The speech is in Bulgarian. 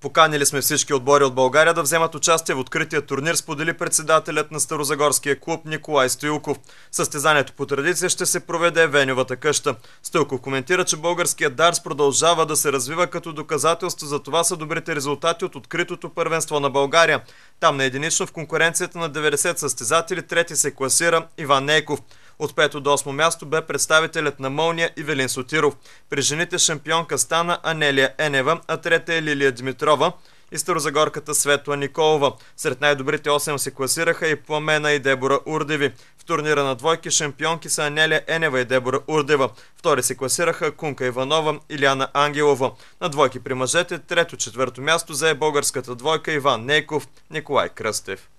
Поканили сме всички отбори от България да вземат участие в открития турнир, сподели председателят на Старозагорския клуб Николай Стоилков. Състезанието по традиция ще се проведе Веневата къща. Стоилков коментира, че българският дарс продължава да се развива като доказателство за това са добрите резултати от откритото първенство на България. Там на единично в конкуренцията на 90 състезатели трети се класира Иван Нейков. От 5 до 8 място бе представителят на Мълния Ивелин Сотиров. При жените шампионка стана Анелия Енева, а трета е Лилия Димитрова и старозагорката Светла Николова. Сред най-добрите 8 се класираха и Пламена и Дебора Урдеви. В турнира на двойки шампионки са Анелия Енева и Дебора Урдева. Втори се класираха Кунка Иванова и Ляна Ангелова. На двойки при мъжете трето-четвърто място зае българската двойка Иван Нейков, Николай Кръстев.